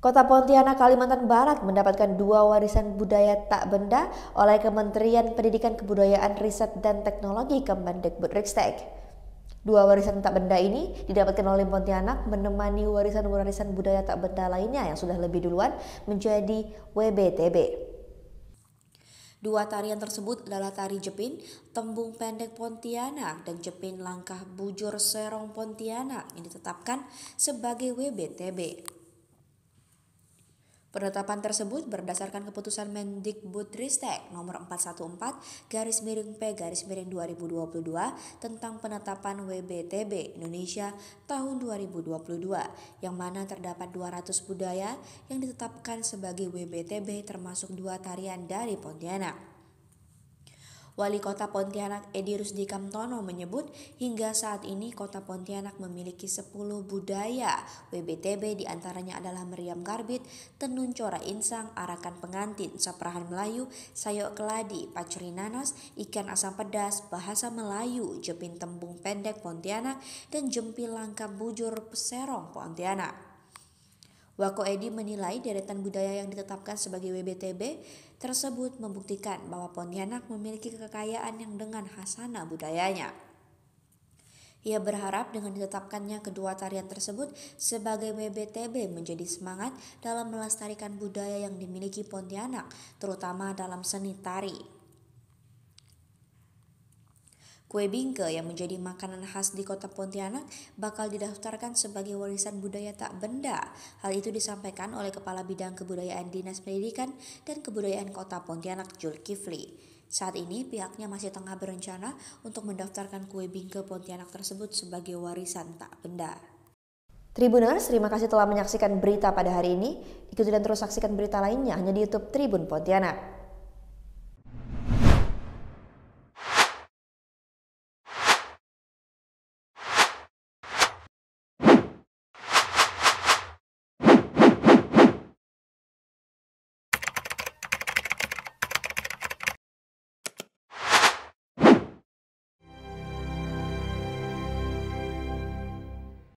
Kota Pontianak, Kalimantan Barat mendapatkan dua warisan budaya tak benda oleh Kementerian Pendidikan Kebudayaan Riset dan Teknologi Kemendikbudristek. Dua warisan tak benda ini didapatkan oleh Pontianak menemani warisan-warisan budaya tak benda lainnya yang sudah lebih duluan menjadi WBTB. Dua tarian tersebut adalah tari Jepin, Tembung Pendek Pontianak, dan Jepin Langkah Bujur Serong Pontianak yang ditetapkan sebagai WBTB. Penetapan tersebut berdasarkan keputusan Mendikbudristek nomor 414 garis miring P garis miring 2022 tentang penetapan WBTB Indonesia tahun 2022 yang mana terdapat 200 budaya yang ditetapkan sebagai WBTB termasuk dua tarian dari Pontianak. Wali Kota Pontianak Edi Rusdi Kamtono menyebut hingga saat ini Kota Pontianak memiliki 10 budaya WBTB diantaranya adalah meriam karbit, tenun cora insang, arakan pengantin, saprahan Melayu, sayok keladi, pacuri nanas, ikan asam pedas, bahasa Melayu, jepin tembung pendek Pontianak, dan jempil langka bujur peserong Pontianak. Wako Edi menilai deretan budaya yang ditetapkan sebagai WBTB tersebut membuktikan bahwa Pontianak memiliki kekayaan yang dengan hasana budayanya. Ia berharap dengan ditetapkannya kedua tarian tersebut sebagai WBTB menjadi semangat dalam melestarikan budaya yang dimiliki Pontianak, terutama dalam seni tari. Kue bingke yang menjadi makanan khas di kota Pontianak bakal didaftarkan sebagai warisan budaya tak benda. Hal itu disampaikan oleh Kepala Bidang Kebudayaan Dinas Pendidikan dan Kebudayaan Kota Pontianak Jul Kifli. Saat ini pihaknya masih tengah berencana untuk mendaftarkan kue bingke Pontianak tersebut sebagai warisan tak benda. Tribuners, terima kasih telah menyaksikan berita pada hari ini. Ikuti dan terus saksikan berita lainnya hanya di YouTube Tribun Pontianak.